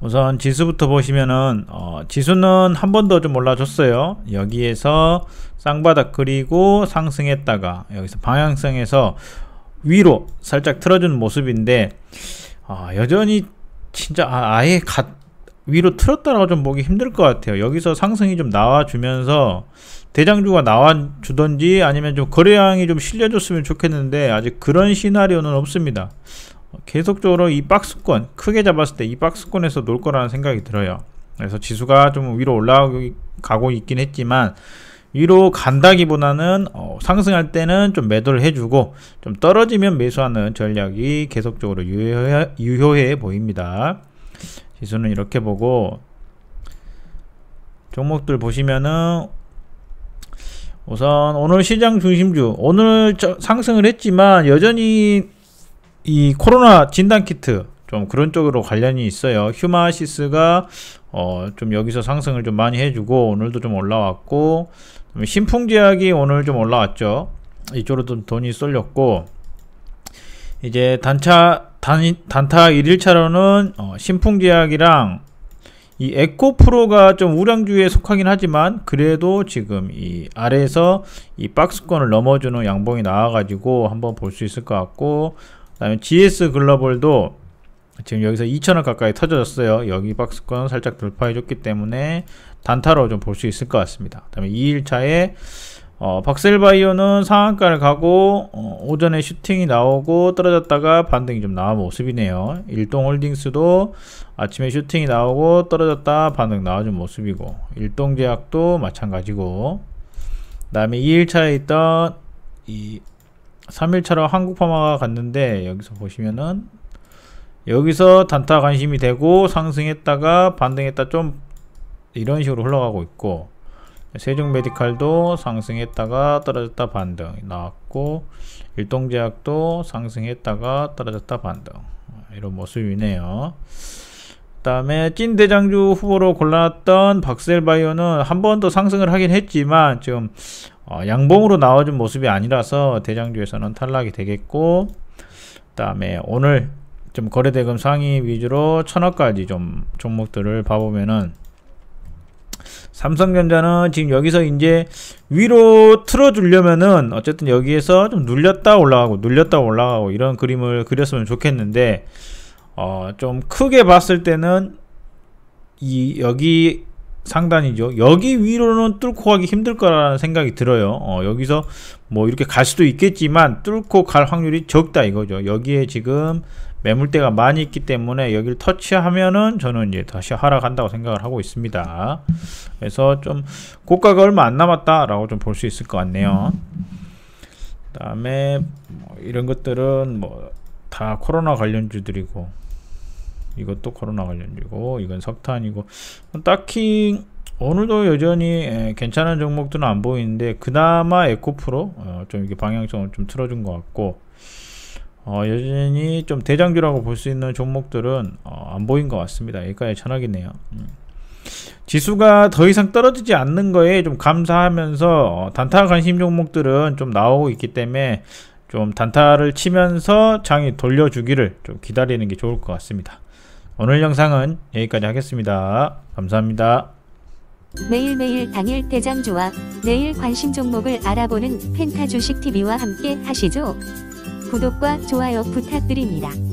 우선 지수부터 보시면은 어, 지수는 한 번 더 좀 올라줬어요 여기에서 쌍바닥 그리고 상승했다가 여기서 방향성에서 위로 살짝 틀어준 모습인데 어, 여전히 진짜 아, 예 위로 틀었다라고 좀 보기 힘들 것 같아요 여기서 상승이 좀 나와주면서 대장주가 나와주던지 아니면 좀 거래량이 좀 실려줬으면 좋겠는데 아직 그런 시나리오는 없습니다 계속적으로 이 박스권 크게 잡았을 때 이 박스권에서 놀 거라는 생각이 들어요 그래서 지수가 좀 위로 올라가고 있긴 했지만 위로 간다기보다는 어, 상승할 때는 좀 매도를 해주고 좀 떨어지면 매수하는 전략이 계속적으로 유효해, 유효해 보입니다 지수는 이렇게 보고 종목들 보시면은 우선 오늘 시장 중심주 오늘 상승을 했지만 여전히 이 코로나 진단 키트 좀 그런 쪽으로 관련이 있어요. 휴마시스가 어, 좀 여기서 상승을 좀 많이 해주고 오늘도 좀 올라왔고 음, 신풍제약이 오늘 좀 올라왔죠. 이쪽으로 좀 돈이 쏠렸고 이제 단차 단, 단타 1일차로는 어, 신풍제약이랑 이 에코프로가 좀 우량주에 속하긴 하지만 그래도 지금 이 아래에서 이 박스권을 넘어주는 양봉이 나와가지고 한번 볼 수 있을 것 같고 다음에 GS 글로벌도 지금 여기서 2천원 가까이 터졌어요. 여기 박스권 살짝 돌파해줬기 때문에 단타로 좀 볼 수 있을 것 같습니다. 다음에 2일차에 어, 박셀바이오는 상한가를 가고 어, 오전에 슈팅이 나오고 떨어졌다가 반등이 좀 나온 모습이네요. 일동홀딩스도 아침에 슈팅이 나오고 떨어졌다 반등 나와준 모습이고 일동제약도 마찬가지고 그 다음에 2일차에 있던 이 3일차로 한국파마가 갔는데 여기서 보시면은 여기서 단타 관심이 되고 상승했다가 반등했다 좀 이런 식으로 흘러가고 있고 세종 메디칼도 상승했다가 떨어졌다 반등 나왔고 일동제약도 상승했다가 떨어졌다 반등 이런 모습이네요 그 다음에 찐대장주 후보로 골랐던 박셀바이오는 한 번 더 상승을 하긴 했지만 지금 어, 양봉으로 나와준 모습이 아니라서 대장주에서는 탈락이 되겠고 그 다음에 오늘 좀 거래대금 상위 위주로 천억까지 좀 종목들을 봐보면은 삼성전자는 지금 여기서 이제 위로 틀어주려면은 어쨌든 여기에서 좀 눌렸다 올라가고 눌렸다 올라가고 이런 그림을 그렸으면 좋겠는데 어좀 크게 봤을 때는 이 여기 상단이죠. 여기 위로는 뚫고 가기 힘들 거라는 생각이 들어요. 어, 여기서 뭐 이렇게 갈 수도 있겠지만 뚫고 갈 확률이 적다 이거죠. 여기에 지금 매물대가 많이 있기 때문에 여기를 터치하면은 저는 이제 다시 하락한다고 생각을 하고 있습니다. 그래서 좀 고가가 얼마 안 남았다라고 좀 볼 수 있을 것 같네요. 그다음에 뭐 이런 것들은 뭐 다 코로나 관련주들이고 이것도 코로나관련이고 이건 석탄이고 딱히 오늘도 여전히 괜찮은 종목들은 안 보이는데 그나마 에코프로 어, 좀 이렇게 방향성을 좀 틀어준 것 같고 어, 여전히 좀 대장주라고 볼 수 있는 종목들은 어, 안 보인 것 같습니다. 여기까지 전하겠네요. 음. 지수가 더 이상 떨어지지 않는 거에 좀 감사하면서 어, 단타 관심 종목들은 좀 나오고 있기 때문에 좀 단타를 치면서 장이 돌려주기를 좀 기다리는 게 좋을 것 같습니다. 오늘 영상은 여기까지 하겠습니다. 감사합니다. 매일매일 당일 대장 조합, 내일 관심 종목을 알아보는 펜타 주식TV와 함께 하시죠. 구독과 좋아요 부탁드립니다.